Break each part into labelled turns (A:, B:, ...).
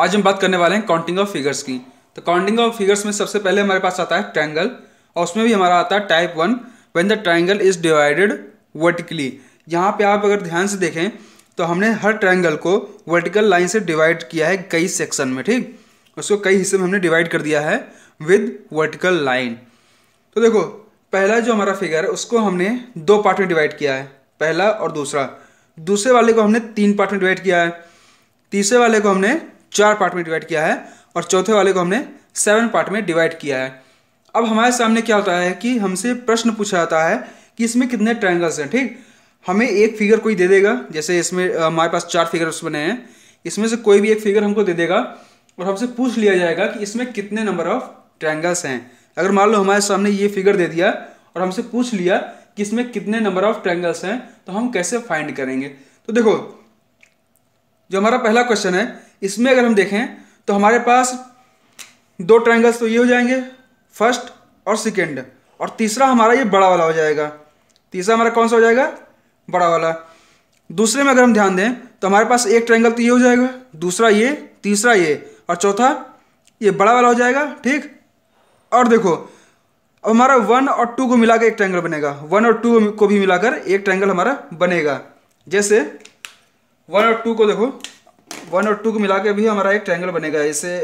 A: आज हम बात करने वाले हैं काउंटिंग ऑफ फिगर्स की तो काउंटिंग ऑफ फिगर्स में सबसे पहले हमारे पास आता है ट्रायंगल और उसमें भी हमारा आता है type one when the triangle is divided vertically यहाँ पे आप अगर ध्यान से देखें तो हमने हर ट्रायंगल को वर्टिकल लाइन से डिवाइड किया है कई सेक्शन में ठीक उसको कई हिस्से में हमने डिवाइड कर दिया है विद वर्टिकल लाइन तो देखो पहला जो हमारा फिगर है उसको हमने दो पार्ट में डिवाइड किया है पहला और दूसरा दूसरे वाले को हमने तीन पार्ट में डिवाइड किया है तीसरे वाले को हमने चार पार्ट में डिवाइड किया है और चौथे वाले को हमने सेवन पार्ट में डिवाइड किया है अब हमारे सामने क्या होता है कि हमसे प्रश्न पूछा जाता है कि इसमें कितने ट्राइंगल्स हैं ठीक हमें एक फिगर कोई दे देगा जैसे इसमें हमारे पास चार फिगर्स बने हैं इसमें से कोई भी एक फिगर हमको दे देगा और हमसे पूछ लिया जाएगा कि इसमें कितने नंबर ऑफ ट्राइंगल्स हैं अगर मान लो हमारे सामने ये फिगर दे दिया और हमसे पूछ लिया कि इसमें कितने नंबर ऑफ ट्रायंगल्स हैं तो हम कैसे फाइंड करेंगे तो देखो जो हमारा पहला क्वेश्चन है इसमें अगर हम देखें तो हमारे पास दो ट्राइंगल्स तो ये हो जाएंगे फर्स्ट और सेकेंड और तीसरा हमारा ये बड़ा वाला हो जाएगा तीसरा हमारा कौन सा हो जाएगा बड़ा वाला दूसरे में अगर हम ध्यान दें तो हमारे पास एक ट्रैंगल तो ये हो जाएगा दूसरा ये तीसरा ये और चौथा ये बड़ा वाला हो जाएगा ठीक और देखो अब हमारा वन और टू को मिलाकर एक ट्रैंगल बनेगा वन और टू को भी मिलाकर एक ट्रैंगल हमारा बनेगा जैसे वन और टू को देखो वन और टू को मिला के भी हमारा एक ट्रायंगल बनेगा ऐसे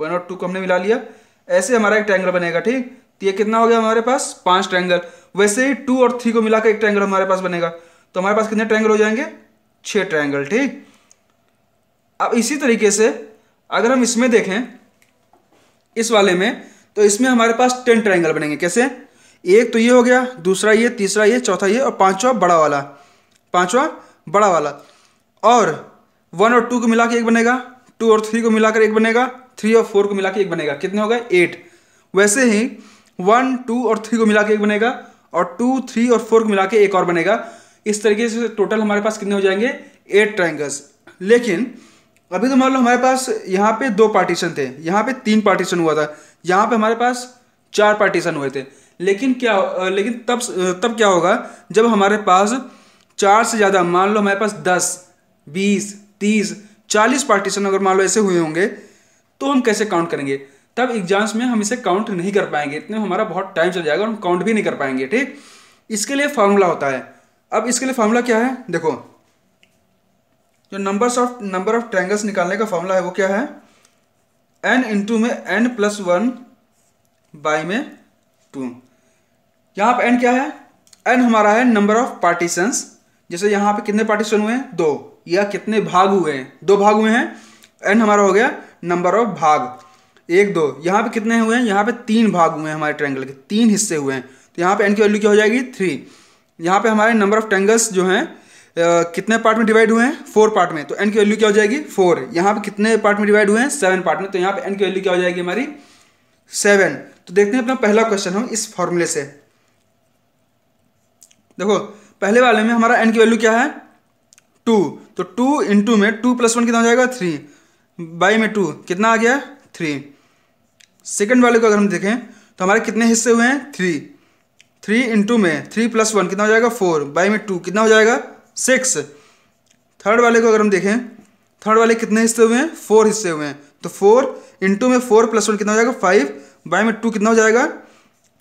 A: वन और टू को हमने मिला लिया ऐसे हमारा एक ट्रायंगल बनेगा ठीक तो ये कितना हो गया हमारे पास पांच ट्रायंगल वैसे ही टू और थ्री को के एक ट्रायंगल हमारे पास बनेगा तो हमारे पास कितने ट्रायंगल हो जाएंगे छह ट्रायंगल ठीक अब इसी तरीके से अगर हम इसमें देखें इस वाले में तो इसमें हमारे पास टेन ट्रायंगल बनेंगे कैसे एक तो ये हो गया दूसरा ये तीसरा ये चौथा ये और पांचवा बड़ा वाला पांचवा बड़ा वाला और वन और टू को मिला के एक बनेगा टू और थ्री को मिलाकर एक बनेगा थ्री और फोर को मिला के एक बनेगा कितने हो गए एट वैसे ही वन टू और थ्री को मिला के एक बनेगा और टू थ्री और फोर को मिला के एक और बनेगा इस तरीके से टोटल हमारे पास कितने हो जाएंगे एट ट्राइंगल्स लेकिन अभी तो मान लो हमारे पास यहाँ पे दो पार्टीशन थे यहाँ पे तीन पार्टीशन हुआ था यहाँ पे हमारे पास चार पार्टीशन हुए थे लेकिन क्या लेकिन तब तब क्या होगा जब हमारे पास चार से ज़्यादा मान लो हमारे पास दस बीस तीस चालीस पार्टीशन अगर मान लो ऐसे हुए होंगे तो हम कैसे काउंट करेंगे तब एग्जाम्स में हम इसे काउंट नहीं कर पाएंगे इतने हमारा बहुत टाइम चल जाएगा हम काउंट भी नहीं कर पाएंगे ठीक इसके लिए फार्मूला होता है अब इसके लिए फार्मूला क्या है देखो जो numbers of number of triangles निकालने का फार्मूला है वो क्या है एन इंटू में एन प्लस वन बाई में टू यहाँ पर एन क्या है एन हमारा है नंबर ऑफ पार्टीशंस जैसे यहाँ पे कितने पार्टीशन हुए हैं दो या कितने भाग हुए हैं दो भाग हुए हैं एंड हमारा हो गया नंबर ऑफ भाग एक दो यहाँ पे कितने हुए हैं यहाँ पे तीन भाग हुए हैं हमारे ट्रैंगल के तीन हिस्से हुए हैं तो यहाँ पे एन की वैल्यू क्या हो जाएगी थ्री यहाँ पे हमारे नंबर ऑफ ट्रैंगल्स जो हैं कितने पार्ट में डिवाइड हुए हैं फोर पार्ट में तो एन की वैल्यू क्या हो जाएगी फोर यहाँ पे कितने पार्ट में डिवाइड हुए हैं सेवन पार्ट में तो यहाँ पे एन की वैल्यू क्या हो जाएगी हमारी सेवन तो देखते हैं अपना पहला क्वेश्चन हम इस फॉर्मूले से देखो पहले वाले में हमारा एन की वैल्यू क्या है टू तो टू इंटू में टू प्लस वन कितना हो जाएगा थ्री बाई में टू कितना आ गया थ्री सेकेंड वाले को अगर हम देखें तो हमारे कितने हिस्से हुए हैं थ्री थ्री इंटू में थ्री प्लस वन कितना हो जाएगा फोर बाई में टू कितना हो जाएगा सिक्स थर्ड वाले को अगर हम देखें थर्ड वाले कितने हिस्से हुए हैं फोर हिस्से हुए हैं तो फोर इंटू में फोर प्लस वन कितना हो जाएगा फाइव बाई में टू कितना हो जाएगा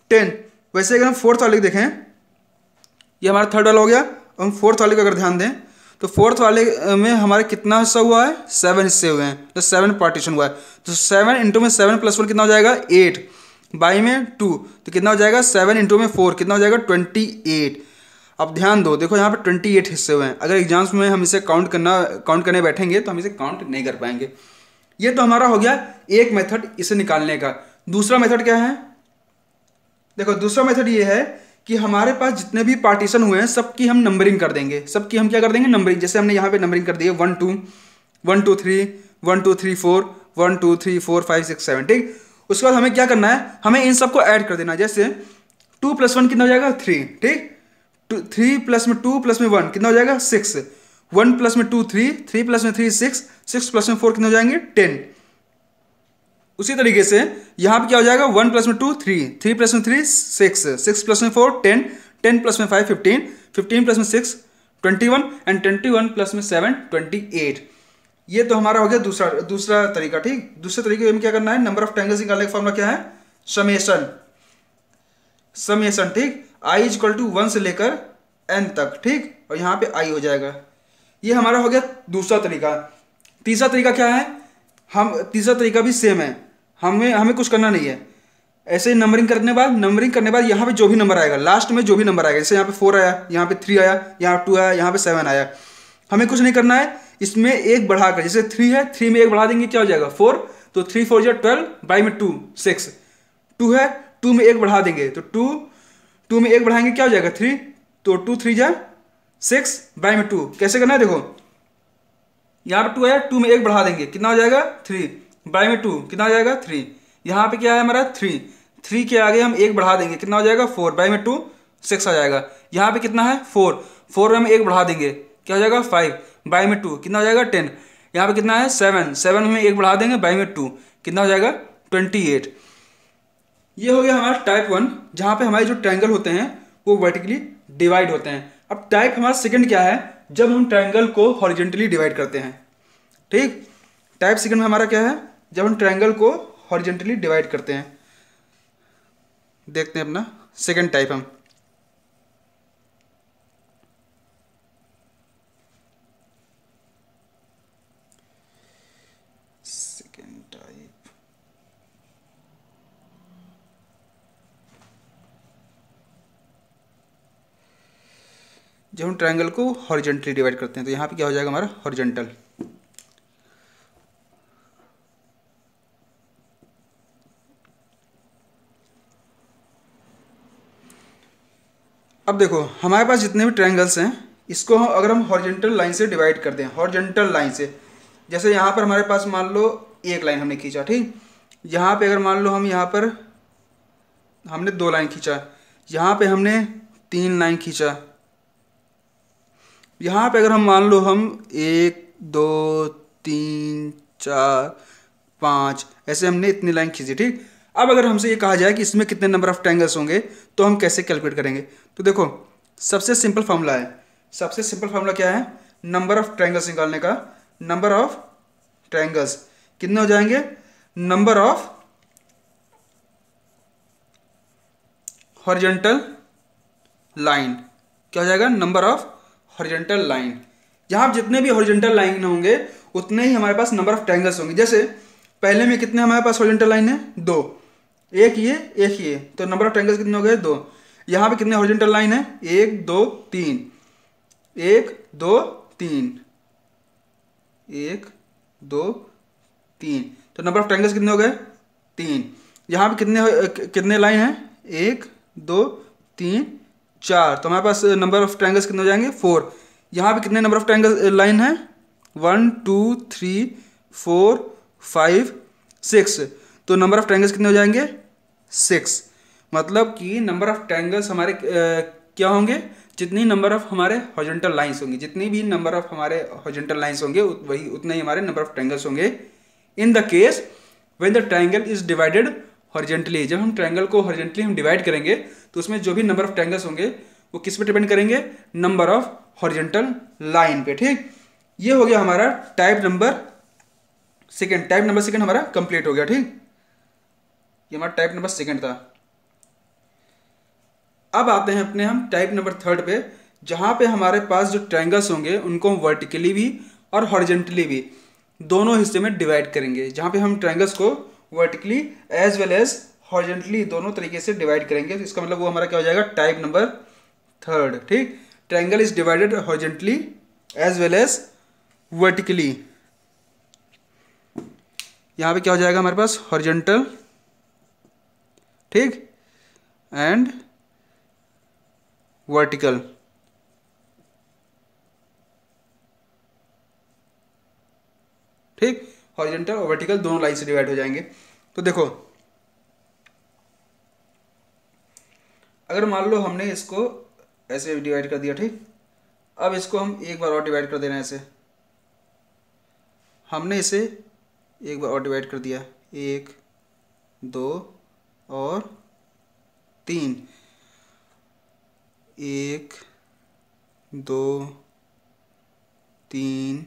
A: टेन वैसे अगर हम फोर्थ वाले को देखें ये हमारा थर्ड वाला हो गया हम फोर्थ वाले को अगर ध्यान दें तो फोर्थ वाले में हमारे कितना हिस्सा हुआ है सेवन हिस्से हुए हैं तो सेवन पार्टीशन हुआ है तो सेवन इंटू में सेवन प्लस वन कितना हो जाएगा एट बाई में टू तो कितना हो जाएगा सेवन इंटू में फोर कितना हो जाएगा ट्वेंटी एट अब ध्यान दो देखो यहाँ पर ट्वेंटी एट हिस्से हुए हैं अगर एग्जाम्स में हम इसे काउंट करना काउंट करने बैठेंगे तो हम इसे काउंट नहीं कर पाएंगे ये तो हमारा हो गया एक मेथड इसे निकालने का दूसरा मेथड क्या है देखो दूसरा मेथड ये है कि हमारे पास जितने भी पार्टीशन हुए हैं सबकी हम नंबरिंग कर देंगे सबकी हम क्या कर देंगे नंबरिंग जैसे हमने यहाँ पे नंबरिंग कर दी है one two one two three one two three four one two three four five six seven ठीक उसके बाद हमें क्या करना है हमें इन सबको ऐड कर देना है जैसे टू प्लस वन कितना हो जाएगा थ्री ठीक थ्री प्लस में टू प्लस में वन कितना हो जाएगा सिक्स वन प्लस में टू थ्री थ्री प्लस में थ्री सिक्स सिक्स प्लस में फोर कितने हो जाएंगे टेन उसी तरीके से यहाँ पे क्या हो जाएगा वन प्लस में टू थ्री थ्री प्लस में थ्री सिक्स सिक्स प्लस में फोर टेन टेन प्लस में फाइव फिफ्टीन फिफ्टीन प्लस में six twenty one and twenty one plus में सेवन ट्वेंटी एट ये तो हमारा हो गया दूसरा दूसरा तरीका ठीक दूसरे तरीके में क्या करना है नंबर ऑफ ट्रैंगल्स निकालने का फॉर्मूला क्या है समेसन समेसन ठीक i is equal to one से लेकर एन तक ठीक और यहाँ पे आई हो जाएगा ये हमारा हो गया दूसरा तरीका तीसरा तरीका क्या है हम तीसरा तरीका भी सेम है हमें हमें कुछ करना नहीं है ऐसे ही नंबरिंग करने बाद नंबरिंग करने बाद यहाँ पे जो भी नंबर आएगा लास्ट में जो भी नंबर आएगा जैसे यहाँ पे फोर आया यहाँ पे थ्री आया यहाँ टू आया यहाँ पे सेवन आया हमें कुछ नहीं करना है इसमें एक बढ़ाकर जैसे थ्री है थ्री में एक बढ़ा देंगे क्या हो जाएगा फोर तो थ्री फोर जाए ट्वेल्व बाई में टू सिक्स टू है टू में एक बढ़ा देंगे तो टू टू में एक बढ़ाएंगे क्या हो जाएगा थ्री तो टू थ्री जाए सिक्स बाई में टू कैसे करना है देखो यहाँ पर टू आया टू में एक बढ़ा देंगे कितना हो जाएगा थ्री बाई में टू कितना हो जाएगा थ्री यहाँ पे क्या है हमारा थ्री थ्री के आगे हम एक बढ़ा देंगे कितना हो जाएगा फोर बाई में टू सिक्स आ जाएगा यहाँ पे कितना है फोर फोर में हम एक बढ़ा देंगे क्या हो जाएगा फाइव बाई में टू कितना हो जाएगा टेन यहाँ पे कितना है सेवन सेवन में एक बढ़ा देंगे बाई में टू कितना हो जाएगा ट्वेंटी एट ये हो गया हमारा टाइप वन जहाँ पे हमारे जो ट्रायंगल होते हैं वो वर्टिकली डिवाइड होते हैं अब टाइप हमारा सेकेंड क्या है जब हम ट्रायंगल को हॉरिजेंटली डिवाइड करते हैं ठीक टाइप सेकेंड में हमारा क्या है जब हम ट्रायंगल को हॉरिजेंटली डिवाइड करते हैं देखते हैं अपना सेकेंड टाइप हम सेकेंड टाइप जब हम ट्रायंगल को हॉरिजेंटली डिवाइड करते हैं तो यहाँ पे क्या हो जाएगा हमारा हॉरिजेंटल अब देखो हमारे पास जितने भी ट्रायंगल्स हैं इसको हम अगर हम हॉर्जेंटल लाइन से डिवाइड कर दें हॉर्जेंटल लाइन से जैसे यहाँ पर हमारे पास मान लो एक लाइन हमने खींचा ठीक यहाँ पे अगर मान लो हम यहाँ पर हमने दो लाइन खींचा यहाँ पे हमने तीन लाइन खींचा यहाँ पे अगर हम मान लो हम एक दो तीन चार पाँच ऐसे हमने इतनी लाइन खींची ठीक अब अगर हमसे ये कहा जाए कि इसमें कितने नंबर ऑफ ट्रैंगल्स होंगे तो हम कैसे कैलकुलेट करेंगे तो देखो सबसे सिंपल फार्मूला है सबसे सिंपल फार्मूला क्या है नंबर ऑफ ट्रैंगल्स निकालने का नंबर ऑफ ट्रैंगल्स कितने हो जाएंगे नंबर ऑफ हॉरिजेंटल लाइन क्या हो जाएगा नंबर ऑफ हॉरिजेंटल लाइन यहां जितने भी हॉरिजेंटल लाइन होंगे उतने ही हमारे पास नंबर ऑफ ट्रैंगल्स होंगे जैसे पहले में कितने हमारे पास हॉरिजेंटल लाइन है दो एक ये एक ये तो नंबर ऑफ ट्रैंगल्स कितने हो गए दो यहाँ पे कितने ओरिजेंटल लाइन है एक दो तीन एक दो तीन एक दो तीन तो नंबर ऑफ ट्रैंगल्स कितने हो गए तीन यहाँ पे कितने कितने लाइन है एक दो तीन चार तो हमारे पास नंबर ऑफ ट्रैंगल्स कितने हो जाएंगे फोर यहाँ पे कितने नंबर ऑफ ट्रैंगल लाइन है one two three four five six तो नंबर ऑफ ट्रैंगल्स कितने हो जाएंगे सिक्स मतलब कि नंबर ऑफ ट्रैंगल्स हमारे क्या होंगे जितनी नंबर ऑफ हमारे हॉजेंटल लाइन्स होंगे जितनी भी नंबर ऑफ हमारे हॉजेंटल लाइन्स होंगे वही उतने ही हमारे नंबर ऑफ ट्रैंगल्स होंगे in the case when the triangle is divided horizontally जब हम ट्रैंगल को हॉर्जेंटली हम डिवाइड करेंगे तो उसमें जो भी नंबर ऑफ ट्रैंगल्स होंगे वो किस पर डिपेंड करेंगे नंबर ऑफ हॉर्जेंटल लाइन पे ठीक ये हो गया हमारा type number second type number second हमारा कंप्लीट हो गया ठीक ये हमारा टाइप नंबर सेकंड था अब आते हैं अपने हम टाइप नंबर थर्ड पे जहां पे हमारे पास जो ट्रायंगल्स होंगे उनको हम वर्टिकली भी और हॉरिजेंटली भी दोनों हिस्से में डिवाइड करेंगे जहां पे हम ट्रायंगल्स को vertically as well as horizontally दोनों तरीके से डिवाइड करेंगे तो इसका मतलब वो हमारा क्या हो जाएगा टाइप नंबर थर्ड ठीक triangle is divided horizontally as well as vertically यहां पे क्या हो जाएगा हमारे पास हॉरिजेंटल ठीक एंड वर्टिकल ठीक हॉरिजेंटल और वर्टिकल दोनों लाइन से डिवाइड हो जाएंगे तो देखो अगर मान लो हमने इसको ऐसे डिवाइड कर दिया ठीक अब इसको हम एक बार और डिवाइड कर दे रहे हैं ऐसे हमने इसे एक बार और डिवाइड कर दिया एक दो और तीन एक दो तीन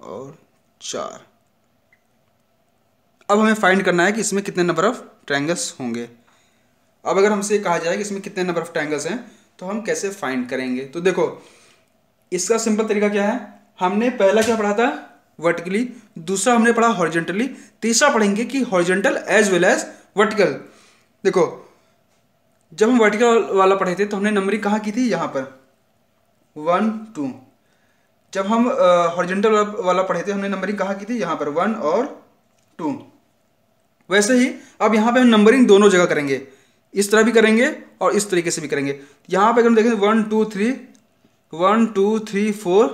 A: और चार अब हमें फाइंड करना है कि इसमें कितने नंबर ऑफ ट्रायंगल्स होंगे अब अगर हमसे कहा जाए कि इसमें कितने नंबर ऑफ ट्रायंगल्स हैं तो हम कैसे फाइंड करेंगे तो देखो इसका सिंपल तरीका क्या है हमने पहला क्या पढ़ा था वर्टिकली दूसरा हमने पढ़ा हॉर्जेंटली तीसरा पढ़ेंगे कि horizontal as well as vertical देखो जब हम वर्टिकल वाला पढ़े थे तो हमने नंबरिंग कहाँ की थी यहाँ पर वन टू जब हम हॉर्जेंटल वाला पढ़े थे हमने नंबरिंग कहाँ की थी यहाँ पर वन और टू वैसे ही अब यहाँ पे हम नंबरिंग दोनों जगह करेंगे इस तरह भी करेंगे और इस तरीके से भी करेंगे यहाँ पे अगर हम देखें one two three one two three four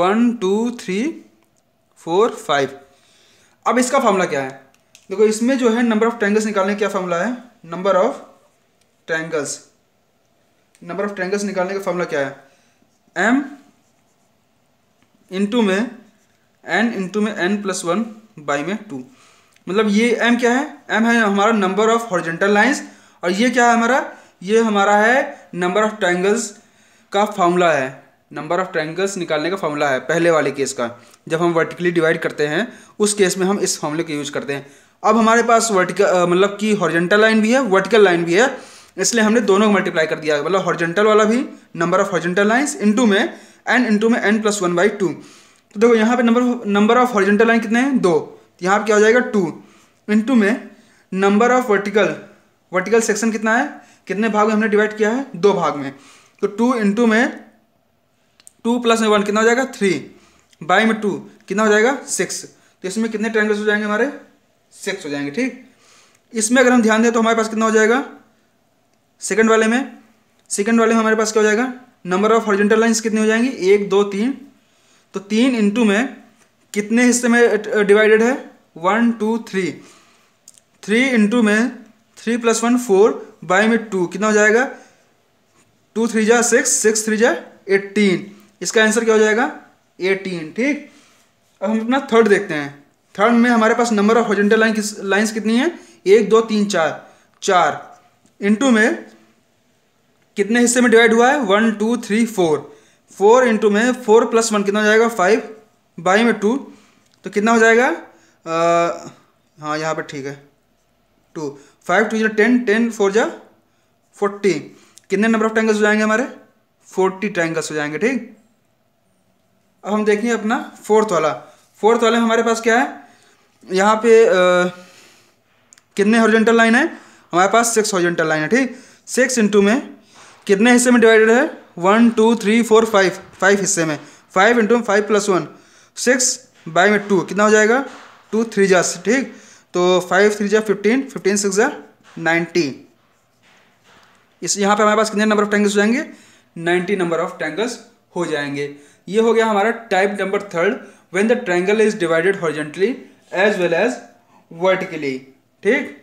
A: one two three four five अब इसका फार्मूला क्या है देखो इसमें जो है नंबर ऑफ ट्रैंगल्स निकालने का क्या फार्मूला है number of triangles number of triangles निकालने का फॉर्मूला क्या है एम इंटू में एन इंटू में एन प्लस वन बाई में टू मतलब ये एम क्या है एम है हमारा नंबर ऑफ हॉर्जेंटल लाइन्स और ये क्या है हमारा ये हमारा है नंबर ऑफ ट्रैंगल्स का फार्मूला है नंबर ऑफ ट्रायंगल्स निकालने का फॉर्मूला है पहले वाले केस का जब हम वर्टिकली डिवाइड करते हैं उस केस में हम इस फॉर्मूले का यूज करते हैं अब हमारे पास वर्टिकल मतलब कि हॉर्जेंटल लाइन भी है वर्टिकल लाइन भी है इसलिए हमने दोनों को मल्टीप्लाई कर दिया मतलब हॉर्जेंटल वाला भी number of horizontal lines into में एन इंटू में n plus one by two तो देखो यहाँ पे number number of horizontal line कितने हैं दो यहाँ पर क्या हो जाएगा टू इंटू में number of vertical vertical section कितना है कितने भाग में हमने डिवाइड किया है दो भाग में तो टू इंटू में टू प्लस में वन कितना हो जाएगा थ्री बाई में टू कितना हो जाएगा सिक्स तो इसमें कितने ट्रैंगल्स हो जाएंगे हमारे सिक्स हो जाएंगे ठीक इसमें अगर हम ध्यान दें तो हमारे पास कितना हो जाएगा सेकंड वाले में सेकंड वाले में हमारे पास क्या हो जाएगा नंबर ऑफ हॉरिजेंटल लाइंस कितनी हो जाएंगी एक दो तीन तो तीन इंटू में कितने हिस्से में डिवाइडेड है one two three three into में three plus one four by में टू कितना हो जाएगा टू थ्री जा सिक्स सिक्स थ्री जा एट्टीन इसका आंसर क्या हो जाएगा एटीन ठीक अब हम अपना थर्ड देखते हैं थर्ड में हमारे पास नंबर ऑफ हॉरिजॉन्टल लाइन किस लाइन्स कितनी है एक दो तीन चार चार इंटू में कितने हिस्से में डिवाइड हुआ है one two three four four into में फोर प्लस वन कितना हो जाएगा फाइव बाई में टू तो कितना हो जाएगा आ, हाँ यहाँ पर ठीक है टू फाइव टू जो टेन टेन फोर जा फोर्टी कितने नंबर ऑफ ट्रैंगल्स हो जाएंगे हमारे फोर्टी ट्रैंगल्स हो जाएंगे ठीक अब हम देखेंगे अपना फोर्थ वाला फोर्थ वाले हमारे पास क्या है यहाँ पे आ, कितने हॉरिजेंटल लाइन है हमारे पास सिक्स हॉरिजेंटल लाइन है ठीक सिक्स इंटू में कितने हिस्से में डिवाइडेड है one two three four five five हिस्से में five into five plus one six by में टू कितना हो जाएगा टू थ्री जा ठीक तो फाइव थ्री जा फिफ्टीन फिफ्टीन सिक्स जा नाइनटी इस यहाँ पे हमारे पास कितने नंबर ऑफ टेंगल्स हो जाएंगे नाइन्टी नंबर ऑफ टेंगल्स हो जाएंगे ये हो गया हमारा type number third when the triangle is divided horizontally as well as vertically ठीक